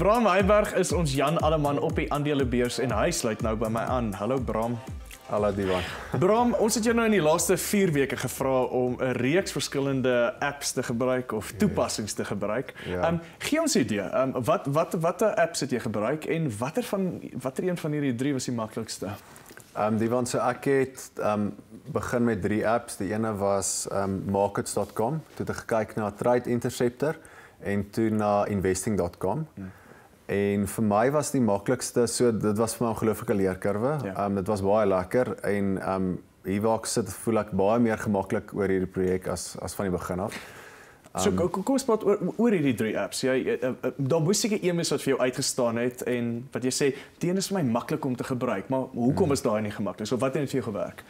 Bram Heiberg is ons Jan Alleman op die aandelebeurs en hy sluit nou by my aan. Hallo Bram. Hallo Diwan. Bram, ons het jou nou in die laaste 4 weke gevra om 'n reeks verskillende apps te gebruik of ja. toepassings te gebruik. Ja. Ehm ja. um, gee ons 'n idee. Ehm um, wat wat watter apps het jy gebruik en watter van watter een van hierdie drie was die maklikste? Ehm um, Diwan, so ek het ehm um, begin met drie apps. Die ene was ehm um, markets.com, toe het ek gekyk na Trade Interceptor en toe na investing.com. Hmm. En vir my was die maklikste, so dit was vir my 'n ongelooflike leerkurwe. Ja. Ehm um, dit was baie lekker en ehm um, hier waar ek sit voel ek baie meer gemaklik oor hierdie projek as as van die begin af. Um, so ehm, kom kom spot oor oor hierdie drie apps. Jy ja, eh, eh, eh, dan moes seker een mis wat vir jou uitgestaan het en wat jy sê teen is vir my maklik om te gebruik, maar hoekom hmm. is daai nie gemaklik? So wat het net vir jou gewerk?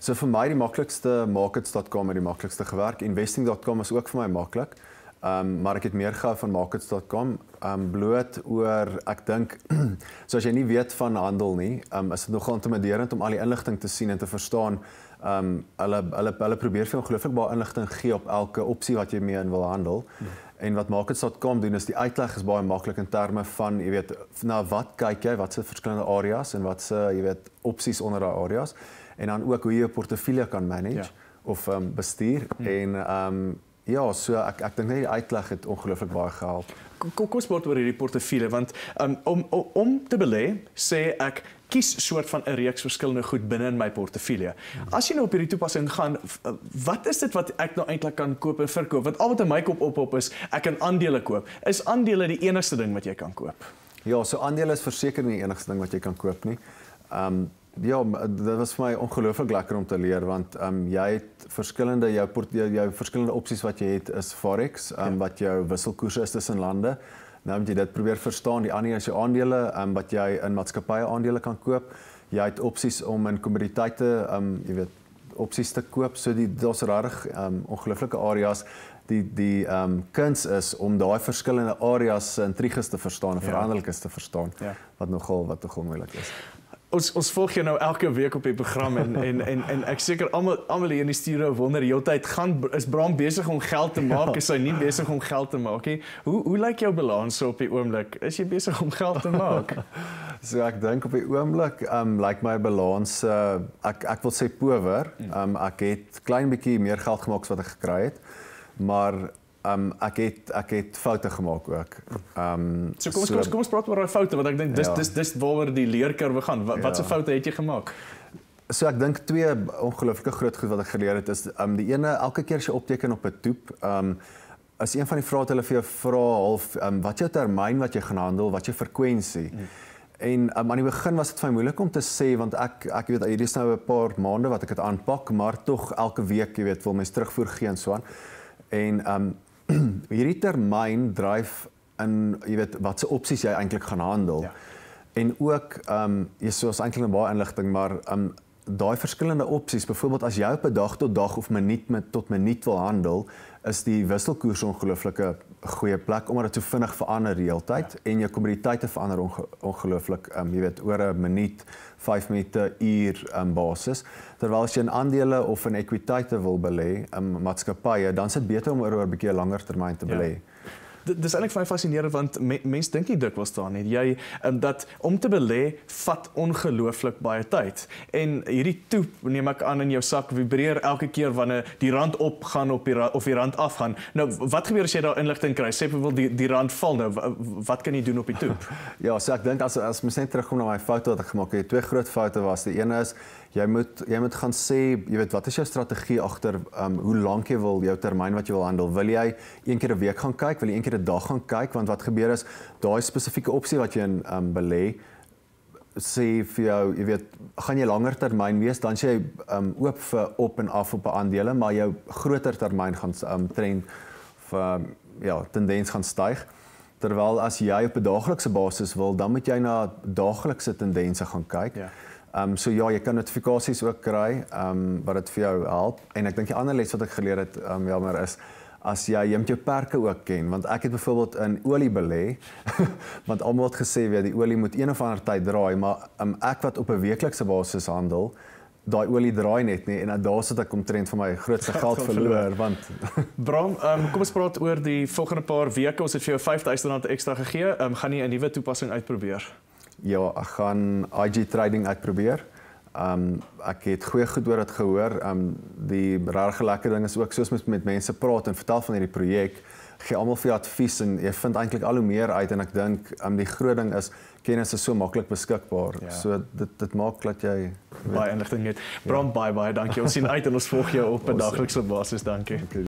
So vir my die maklikste markets.com het die maklikste gewerk. Investing.com is ook vir my maklik. Ehm um, maar ek het meer gehou van markets.com. Ehm um, bloot oor ek dink soos jy nie weet van handel nie, ehm um, is dit nogal intimiderend om al die inligting te sien en te verstaan. Ehm um, hulle hulle hulle probeer vir jou ongelooflik baie inligting gee op elke opsie wat jy mee in wil handel. Hmm. En wat markets.com doen is die uitleg is baie maklik in terme van jy weet na wat kyk jy, wat se verskillende areas en wat se jy weet opsies onder daai areas en dan ook hoe jy jou portefeulje kan manage ja. of ehm um, bestuur hmm. en ehm um, Ja, so ek ek dink net die uitleg het ongelooflik baie gehelp. Kom kom spoort oor hierdie portefeulje want um, om om te belê sê ek kies soort van 'n reeks verskillende goed binne in my portefeulje. As jy nou op hierdie toepassing gaan, uh, wat is dit wat ek nou eintlik kan koop en verkoop? Want al wat in my kop op op is, ek kan aandele koop. Is aandele die enigste ding wat jy kan koop? Ja, so aandele is verseker nie die enigste ding wat jy kan koop nie. Ehm um, Ja, dit was vir my ongelooflik lekker om te leer want ehm um, jy het verskillende jou jou, jou verskillende opsies wat jy het is Forex, ehm um, ja. wat jou wisselkoerse is tussen lande. Nou moet jy dit probeer verstaan, die ander is jou aandele, ehm um, wat jy in maatskappye aandele kan koop. Jy het opsies om in kommoditeite, ehm um, jy weet, opsies te koop. So die daar's regtig ehm um, ongelooflike areas die die ehm um, kuns is om daai verskillende areas se intriges te verstaan en ja. veranderlikes te verstaan ja. wat nogal wat nogal moeilik is ons ons volg jou nou elke week op die program en en en en ek seker almal almal hier in die studio wonder die hele tyd gaan is Bram besig om geld te maak of ja. hy nie besig om geld te maak nie. Hoe hoe lyk jou balans op die oomblik? Is jy besig om geld te maak? so ek dink op die oomblik, ehm um, lyk like my balans uh, ek ek wil sê power. Hmm. Ehm um, ek het klein bietjie meer geld gemaak as wat ek gekry het. Maar Um, ek het ek het foute gemaak ook. Um so kom so, kom kom ons praat oor daai foute want ek dink dis, ja. dis dis dis waaroor die leerkurwe gaan. Wat, ja. wat se ja. foute het jy gemaak? So ek dink twee ongelooflike groot goed wat ek geleer het is um die ene elke keer as jy opteken op 'n toep, um as een van die vrae wat hulle vir jou vra half um wat jou termyn wat jy gaan handel, wat jou frekwensie. Hmm. En um, aan die begin was dit vir my moeilik om te sê want ek ek weet hierdie is nou 'n paar maande wat ek dit aanpak maar tog elke week jy weet wil mens terugvoer gee en so aan. En um hierdie termyn dryf in jy weet watse opsies jy eintlik gaan handel. Ja. En ook ehm um, jy sê ons eintlik 'n baie inligting, maar ehm um, daai verskillende opsies, byvoorbeeld as jy op 'n dag tot dag of minuut met tot minuut wil handel, is die wisselkoers ongelooflike goeie plek omdat dit so vinnig verander realtyd ja. en jou kommoditeite verander onge ongelooflik, um, jy weet, oor 'n minuut, 5 minute, uur um, basis. Terwyl as jy in aandele of in ekwiteite wil belê, in um, ehm, maatskappye, dan sit beter om oor 'n bietjie langer termyn te ja. belê. Ja dis eintlik vir my fascinerend want me, mense dink nie dikwels daar nie jy ehm, dat om te belê vat ongelooflik baie tyd en hierdie toe neem ek aan in jou sak vibreer elke keer wanneer die rand op gaan op die of die rand af gaan nou wat gebeur as jy daar inligting kry sê bevol die die rand val nou wat kan jy doen op die toe ja so ek dink as as mens net terugkom na my foto wat ek gemaak het twee groot foute was die een is jy moet jy moet gaan sê jy weet wat is jou strategie agter um, hoe lank jy wil jou termyn wat jy wil handel wil jy een keer 'n week gaan kyk wil jy sekere dag gaan kyk want wat gebeur is daai spesifieke opsie wat jy in um, belê sê vir jou, jy weet, gaan jy langer termyn wees dan jy um oop vir op en af op 'n aandele, maar jou groter termyn gaan um trend vir um, ja, tendens gaan styg. Terwyl as jy op 'n daaglikse basis wil, dan moet jy na daaglikse tendense gaan kyk. Ja. Um so ja, jy kan notifikasies ook kry, um wat dit vir jou help. En ek dink die ander les wat ek geleer het, um jammer is as jy jy moet jou perke ook ken want ek het byvoorbeeld in olie belê want almal het gesê weet die olie moet een of ander tyd draai maar um, ek wat op 'n weeklikse basis handel daai olie draai net nie en daar sit ek omtrent vir my grootste geld verloor want Bram um, kom ons praat oor die volgende paar weke ons het vir jou R5000 ekstra gegee um, gaan nie 'n nuwe toepassing uitprobeer Ja ek gaan IG trading uitprobeer Um ek het goeie goed oor dit gehoor. Um die rare lekker ding is ook soos met, met mense praat en vertel van hierdie projek, gee almal vir advies en jy vind eintlik al hoe meer uit en ek dink um die groot ding is kennis is so maklik beskikbaar. Ja. So dit dit maak dat jy weet, baie inligting het. Ja. Bram ja. baie baie dankie. Ons sien uit en ons volg jou op 'n awesome. daglikse basis. Dankie. dankie.